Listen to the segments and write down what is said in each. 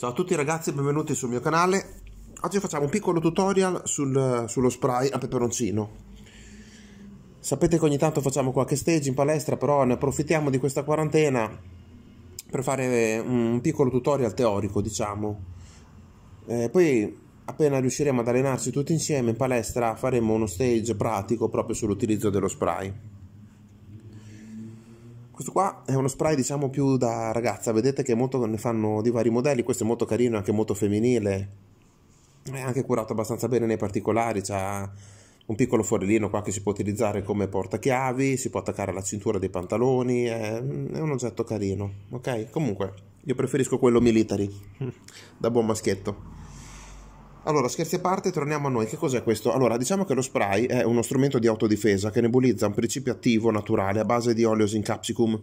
Ciao a tutti ragazzi, benvenuti sul mio canale. Oggi facciamo un piccolo tutorial sul, sullo spray a peperoncino. Sapete che ogni tanto facciamo qualche stage in palestra, però ne approfittiamo di questa quarantena per fare un piccolo tutorial teorico, diciamo. Eh, poi appena riusciremo ad allenarci tutti insieme in palestra faremo uno stage pratico proprio sull'utilizzo dello spray questo qua è uno spray diciamo più da ragazza vedete che molto ne fanno di vari modelli questo è molto carino anche molto femminile è anche curato abbastanza bene nei particolari c'ha un piccolo forellino qua che si può utilizzare come portachiavi si può attaccare alla cintura dei pantaloni è, è un oggetto carino ok comunque io preferisco quello military da buon maschietto allora, scherzi a parte, torniamo a noi. Che cos'è questo? Allora, diciamo che lo spray è uno strumento di autodifesa che nebulizza un principio attivo naturale a base di oleosin capsicum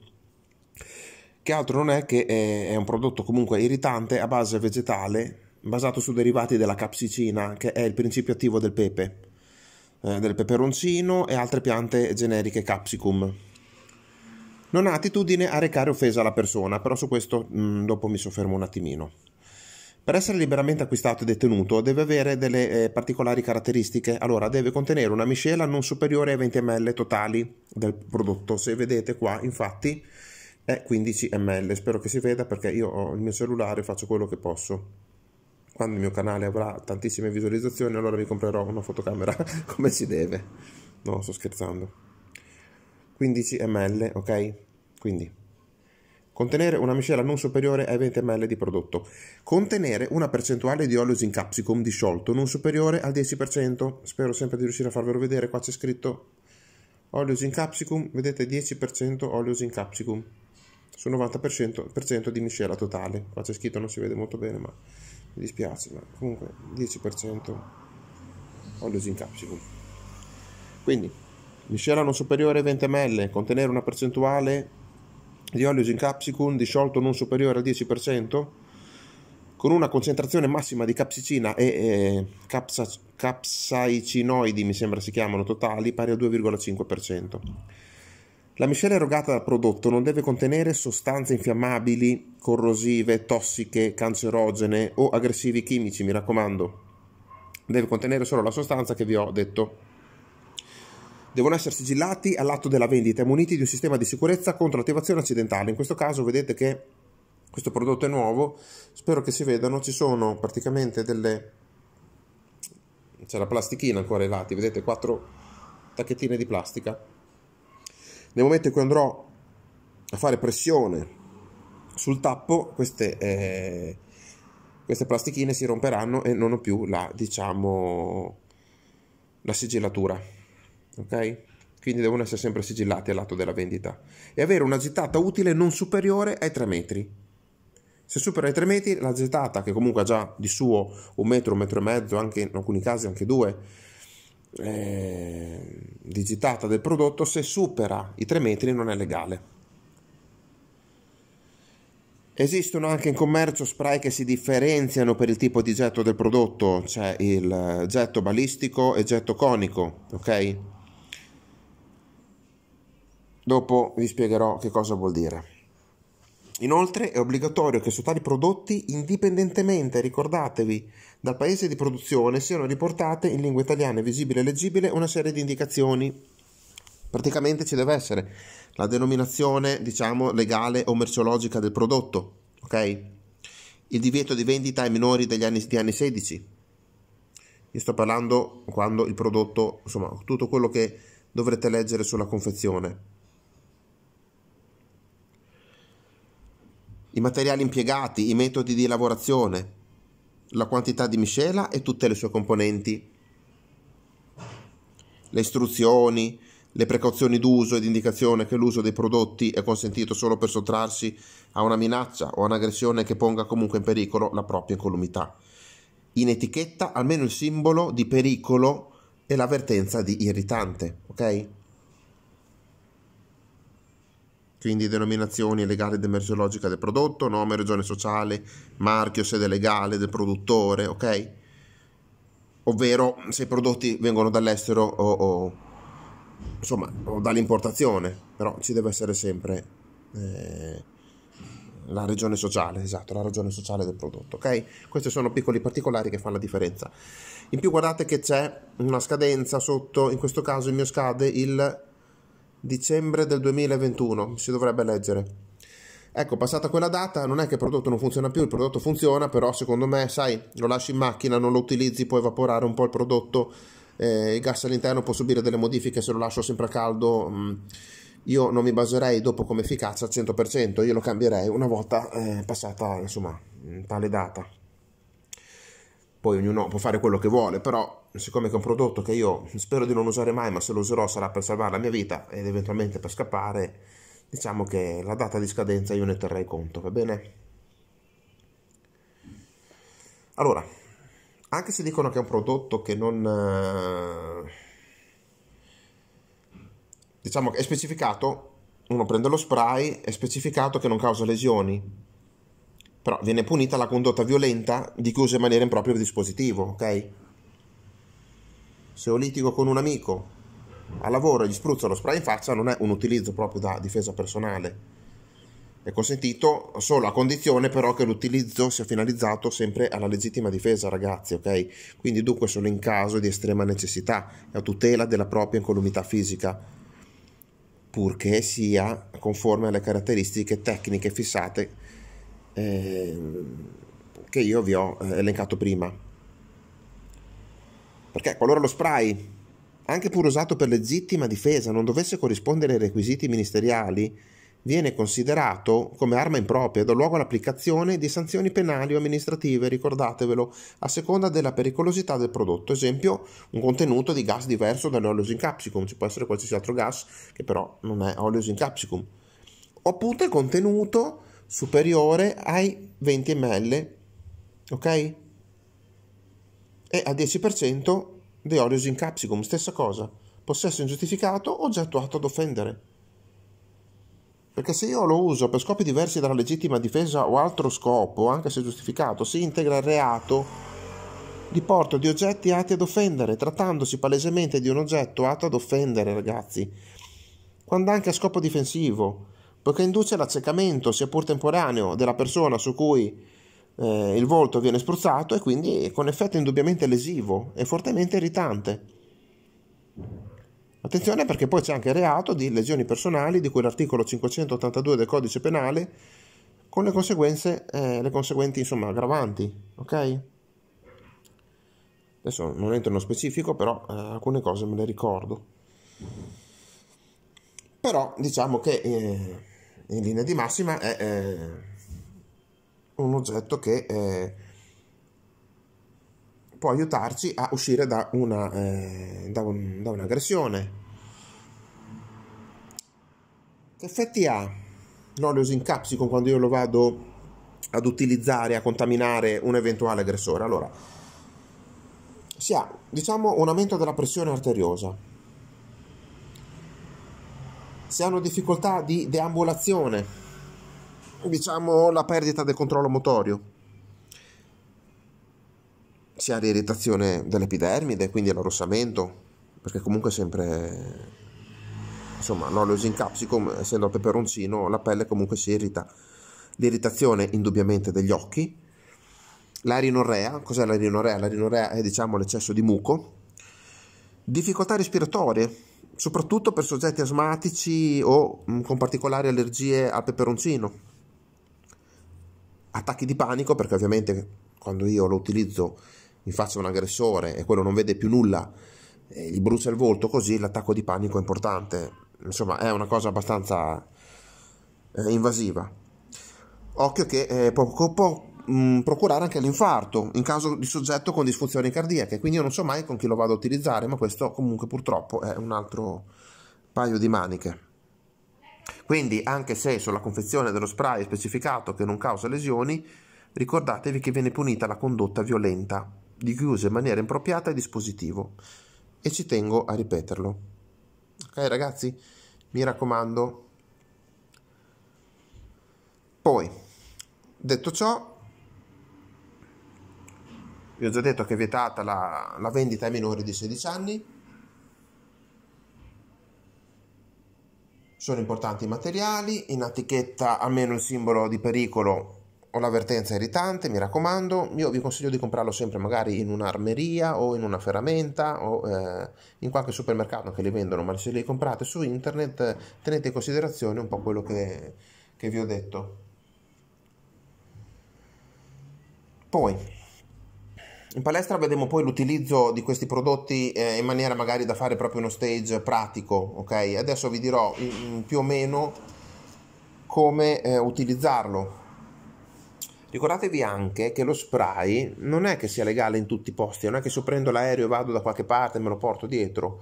che altro non è che eh, è un prodotto comunque irritante a base vegetale basato su derivati della capsicina che è il principio attivo del pepe, eh, del peperoncino e altre piante generiche capsicum. Non ha attitudine a recare offesa alla persona, però su questo mh, mm, dopo mi soffermo un attimino. Per essere liberamente acquistato e detenuto deve avere delle eh, particolari caratteristiche. Allora, deve contenere una miscela non superiore ai 20 ml totali del prodotto. Se vedete qua, infatti, è 15 ml. Spero che si veda perché io ho il mio cellulare e faccio quello che posso. Quando il mio canale avrà tantissime visualizzazioni, allora vi comprerò una fotocamera come si deve. No, sto scherzando. 15 ml, ok? Quindi Contenere una miscela non superiore ai 20 ml di prodotto. Contenere una percentuale di olio in zincapsicum disciolto non superiore al 10%. Spero sempre di riuscire a farvelo vedere. Qua c'è scritto olio in capsicum, vedete 10% olio in capsicum su 90% di miscela totale. Qua c'è scritto, non si vede molto bene, ma mi dispiace, ma comunque 10% olio in capsicum. Quindi miscela non superiore ai 20 ml, contenere una percentuale di oleus in capsicum disciolto non superiore al 10%, con una concentrazione massima di capsicina e eh, capsa, capsaicinoidi, mi sembra si chiamano, totali, pari al 2,5%. La miscela erogata dal prodotto non deve contenere sostanze infiammabili, corrosive, tossiche, cancerogene o aggressivi chimici, mi raccomando. Deve contenere solo la sostanza che vi ho detto devono essere sigillati all'atto della vendita e muniti di un sistema di sicurezza contro attivazione accidentale. In questo caso vedete che questo prodotto è nuovo, spero che si vedano, ci sono praticamente delle... c'è la plastichina ancora ai lati, vedete quattro tacchettine di plastica. Nel momento in cui andrò a fare pressione sul tappo, queste... Eh queste plastichine si romperanno e non ho più la, diciamo, la sigillatura ok? Quindi devono essere sempre sigillati al lato della vendita e avere una gettata utile non superiore ai 3 metri. Se supera i 3 metri, la gettata, che comunque ha già di suo un metro, un metro e mezzo, anche in alcuni casi anche due, eh, di gettata del prodotto, se supera i 3 metri non è legale. Esistono anche in commercio spray che si differenziano per il tipo di getto del prodotto, c'è cioè il eh, getto balistico e getto conico, ok? Dopo vi spiegherò che cosa vuol dire. Inoltre è obbligatorio che su tali prodotti, indipendentemente, ricordatevi, dal paese di produzione siano riportate in lingua italiana visibile e leggibile una serie di indicazioni. Praticamente ci deve essere la denominazione, diciamo, legale o merceologica del prodotto, ok? Il divieto di vendita ai minori degli anni, di anni 16. Io sto parlando quando il prodotto, insomma, tutto quello che dovrete leggere sulla confezione i materiali impiegati, i metodi di lavorazione, la quantità di miscela e tutte le sue componenti, le istruzioni, le precauzioni d'uso ed indicazione che l'uso dei prodotti è consentito solo per sottrarsi a una minaccia o a un'aggressione che ponga comunque in pericolo la propria incolumità. In etichetta almeno il simbolo di pericolo e l'avvertenza di irritante, ok? quindi denominazioni legali ed emergeologica del prodotto, nome, regione sociale, marchio, sede legale del produttore, ok? Ovvero se i prodotti vengono dall'estero o, o insomma, o dall'importazione, però ci deve essere sempre eh, la regione sociale, esatto, la regione sociale del prodotto, ok? Questi sono piccoli particolari che fanno la differenza. In più guardate che c'è una scadenza sotto, in questo caso il mio scade il dicembre del 2021, si dovrebbe leggere. Ecco, passata quella data, non è che il prodotto non funziona più, il prodotto funziona, però secondo me, sai, lo lasci in macchina, non lo utilizzi, può evaporare un po' il prodotto, eh, il gas all'interno può subire delle modifiche se lo lascio sempre a caldo. Mh, mm, io non mi baserei dopo come efficacia al 100%, io lo cambierei una volta eh, passata insomma mm, tale data poi ognuno può fare quello che vuole, però siccome è un prodotto che io spero di non usare mai, ma se lo userò sarà per salvare la mia vita ed eventualmente per scappare, diciamo che la data di scadenza io ne terrei conto, va bene? Allora, anche se dicono che è un prodotto che non... Eh, diciamo che è specificato, uno prende lo spray, è specificato che non causa lesioni, però viene punita la condotta violenta di chi usa in maniera impropria il dispositivo, ok? Se io litigo con un amico al lavoro e gli spruzzo lo spray in faccia non è un utilizzo proprio da difesa personale. È consentito solo a condizione però che l'utilizzo sia finalizzato sempre alla legittima difesa, ragazzi, ok? Quindi dunque solo in caso di estrema necessità e a tutela della propria incolumità fisica, purché sia conforme alle caratteristiche tecniche fissate ehm, che io vi ho eh, elencato prima. Perché qualora lo spray, anche pur usato per legittima difesa, non dovesse corrispondere ai requisiti ministeriali, viene considerato come arma impropria e dà luogo all'applicazione di sanzioni penali o amministrative, ricordatevelo, a seconda della pericolosità del prodotto, esempio un contenuto di gas diverso dall'oleus in capsicum, ci può essere qualsiasi altro gas che però non è oleus in capsicum, oppure il contenuto superiore ai 20 ml, ok? E al 10% di Deorius in capsicum, stessa cosa, possesso ingiustificato, oggetto atto ad offendere. Perché se io lo uso per scopi diversi dalla legittima difesa o altro scopo, anche se giustificato, si integra il reato di porto di oggetti atti ad offendere, trattandosi palesemente di un oggetto atto ad offendere, ragazzi, quando anche a scopo difensivo, poiché induce l'accecamento, sia pur temporaneo, della persona su cui eh, il volto viene spruzzato e quindi con effetto indubbiamente lesivo e fortemente irritante. Attenzione perché poi c'è anche il reato di lesioni personali, di cui l'articolo 582 del codice penale, con le conseguenze, eh, le conseguenti insomma aggravanti, ok? Adesso non entro nello specifico, però eh, alcune cose me le ricordo. Però diciamo che eh, in linea di massima è, è eh, un oggetto che è, eh, può aiutarci a uscire da, una, eh, da, un, da un'aggressione. Che effetti ha l'olio in quando io lo vado ad utilizzare, a contaminare un eventuale aggressore? Allora, si ha diciamo un aumento della pressione arteriosa se hanno difficoltà di deambulazione, diciamo la perdita del controllo motorio, si ha l'irritazione dell'epidermide, quindi l'arrossamento, perché comunque sempre, insomma, l'olio in capsicum, essendo al peperoncino, la pelle comunque si irrita. L'irritazione indubbiamente degli occhi, la rinorrea, cos'è la rinorrea? La rinorrea è diciamo l'eccesso di muco, difficoltà respiratorie, soprattutto per soggetti asmatici o mm, con particolari allergie al peperoncino, attacchi di panico perché ovviamente quando io lo utilizzo mi faccio un aggressore e quello non vede più nulla, gli brucia il volto così l'attacco di panico è importante, insomma è una cosa abbastanza eh, invasiva. Occhio che eh, poco può mh, mm, procurare anche l'infarto in caso di soggetto con disfunzioni cardiache. Quindi io non so mai con chi lo vado a utilizzare, ma questo comunque purtroppo è un altro paio di maniche. Quindi anche se sulla confezione dello spray è specificato che non causa lesioni, ricordatevi che viene punita la condotta violenta di chi usa in maniera impropriata il dispositivo. E ci tengo a ripeterlo. Ok ragazzi, mi raccomando. Poi, detto ciò, vi ho già detto che è vietata la, la vendita ai minori di 16 anni. Sono importanti i materiali, in etichetta almeno il simbolo di pericolo o l'avvertenza irritante, mi raccomando. Io vi consiglio di comprarlo sempre magari in un'armeria o in una ferramenta o eh, in qualche supermercato che li vendono, ma se li comprate su internet tenete in considerazione un po' quello che, che vi ho detto. Poi, in palestra vedremo poi l'utilizzo di questi prodotti eh, in maniera magari da fare proprio uno stage pratico, ok? Adesso vi dirò in, mm, mm, più o meno come eh, utilizzarlo. Ricordatevi anche che lo spray non è che sia legale in tutti i posti, non è che se prendo l'aereo e vado da qualche parte e me lo porto dietro.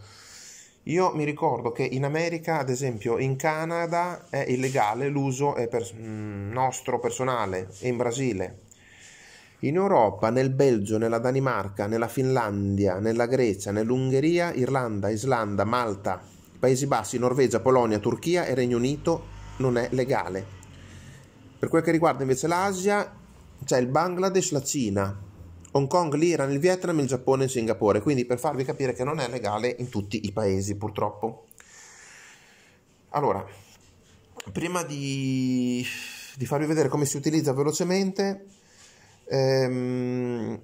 Io mi ricordo che in America, ad esempio, in Canada è illegale l'uso eh, per, mm, nostro personale e in Brasile in Europa, nel Belgio, nella Danimarca, nella Finlandia, nella Grecia, nell'Ungheria, Irlanda, Islanda, Malta, Paesi Bassi, Norvegia, Polonia, Turchia e Regno Unito non è legale. Per quel che riguarda invece l'Asia, c'è il Bangladesh, la Cina, Hong Kong, l'Iran, il Vietnam, il Giappone e Singapore. Quindi per farvi capire che non è legale in tutti i paesi, purtroppo. Allora, prima di, di farvi vedere come si utilizza velocemente, Ehm,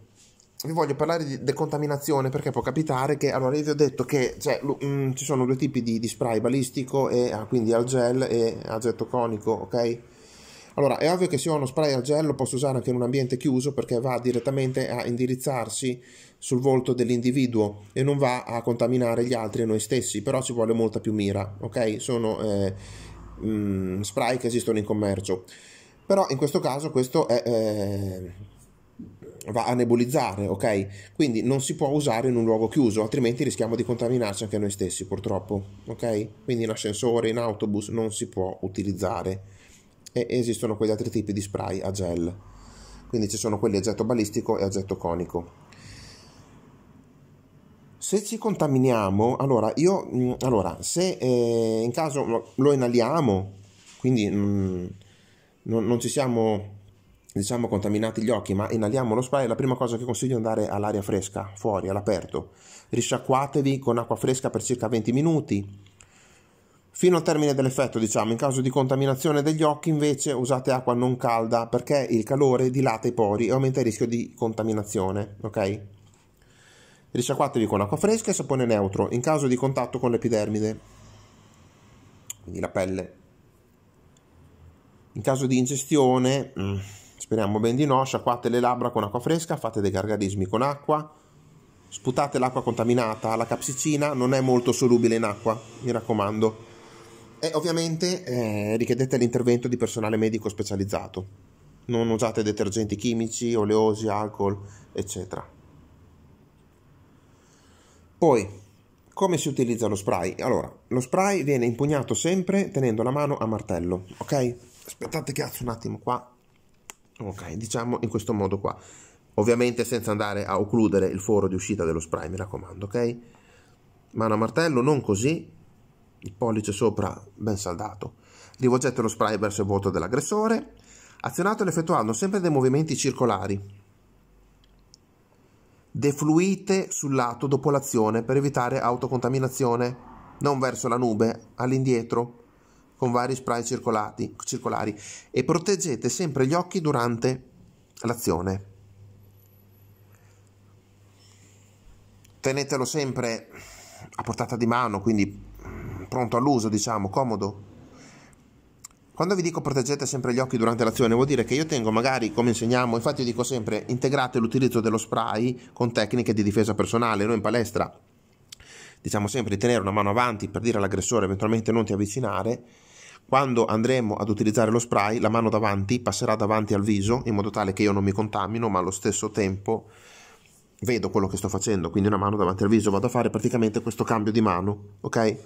vi voglio parlare di decontaminazione perché può capitare che, allora io vi ho detto che cioè, mh, mm, ci sono due tipi di, di spray balistico, e, ah, quindi al gel e a getto conico, ok? Allora è ovvio che se ho uno spray al gel lo posso usare anche in un ambiente chiuso perché va direttamente a indirizzarsi sul volto dell'individuo e non va a contaminare gli altri e noi stessi, però ci vuole molta più mira, ok? Sono eh, mh, mm, spray che esistono in commercio però in questo caso questo è, eh, va a nebulizzare, ok? Quindi non si può usare in un luogo chiuso, altrimenti rischiamo di contaminarci anche noi stessi purtroppo, ok? Quindi in ascensore, in autobus non si può utilizzare e esistono quegli altri tipi di spray a gel. Quindi ci sono quelli a getto balistico e a getto conico se ci contaminiamo, allora io, mm, allora, se eh, in caso lo inaliamo, quindi mh, mm, non, non ci siamo diciamo contaminati gli occhi, ma inaliamo lo spray, la prima cosa che consiglio è andare all'aria fresca, fuori, all'aperto. Risciacquatevi con acqua fresca per circa 20 minuti. Fino al termine dell'effetto, diciamo, in caso di contaminazione degli occhi invece usate acqua non calda perché il calore dilata i pori e aumenta il rischio di contaminazione, ok? Risciacquatevi con acqua fresca e sapone neutro in caso di contatto con l'epidermide, quindi la pelle. In caso di ingestione, mm, speriamo ben di no, sciacquate le labbra con acqua fresca, fate dei gargarismi con acqua, sputate l'acqua contaminata, la capsicina non è molto solubile in acqua, mi raccomando. E ovviamente eh, richiedete l'intervento di personale medico specializzato. Non usate detergenti chimici, oleosi, alcol, eccetera. Poi, come si utilizza lo spray? Allora, lo spray viene impugnato sempre tenendo la mano a martello, ok? aspettate cazzo un attimo qua, ok, diciamo in questo modo qua, ovviamente senza andare a occludere il foro di uscita dello spray, mi raccomando, ok? Mano a martello, non così, il pollice sopra ben saldato. Rivolgete lo spray verso il vuoto dell'aggressore, azionato ed effettuando sempre dei movimenti circolari. Defluite sul lato dopo l'azione per evitare autocontaminazione, non verso la nube, all'indietro con vari spray circolari e proteggete sempre gli occhi durante l'azione. Tenetelo sempre a portata di mano, quindi pronto all'uso, diciamo, comodo. Quando vi dico proteggete sempre gli occhi durante l'azione, vuol dire che io tengo magari, come insegniamo, infatti io dico sempre, integrate l'utilizzo dello spray con tecniche di difesa personale. Noi in palestra diciamo sempre di tenere una mano avanti per dire all'aggressore eventualmente non ti avvicinare, quando andremo ad utilizzare lo spray, la mano davanti passerà davanti al viso in modo tale che io non mi contamino, ma allo stesso tempo vedo quello che sto facendo, quindi una mano davanti al viso, vado a fare praticamente questo cambio di mano, ok?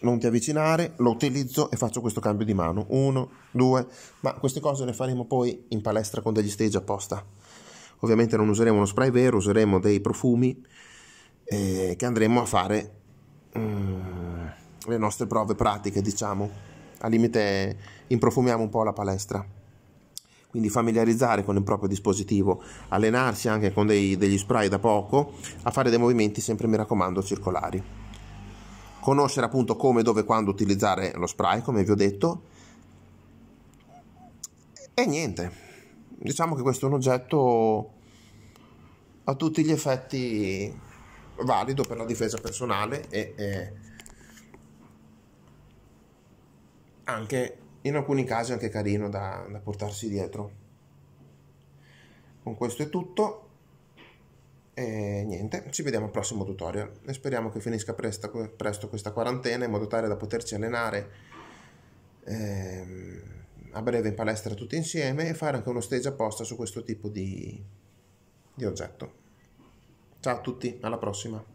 Non ti avvicinare, lo utilizzo e faccio questo cambio di mano, uno, due, ma queste cose le faremo poi in palestra con degli stage apposta. Ovviamente non useremo uno spray vero, useremo dei profumi eh, che andremo a fare le nostre prove pratiche, diciamo. Al limite improfumiamo un po' la palestra. Quindi familiarizzare con il proprio dispositivo, allenarsi anche con dei, degli spray da poco, a fare dei movimenti sempre, mi raccomando, circolari. Conoscere appunto come, dove, quando utilizzare lo spray, come vi ho detto. E niente, diciamo che questo è un oggetto a tutti gli effetti valido per la difesa personale e, e anche in alcuni casi anche carino da, da portarsi dietro con questo è tutto e niente, ci vediamo al prossimo tutorial e speriamo che finisca presto, presto questa quarantena in modo tale da poterci allenare ehm, a breve in palestra tutti insieme e fare anche uno stage apposta su questo tipo di, di oggetto. Ciao a tutti, alla prossima!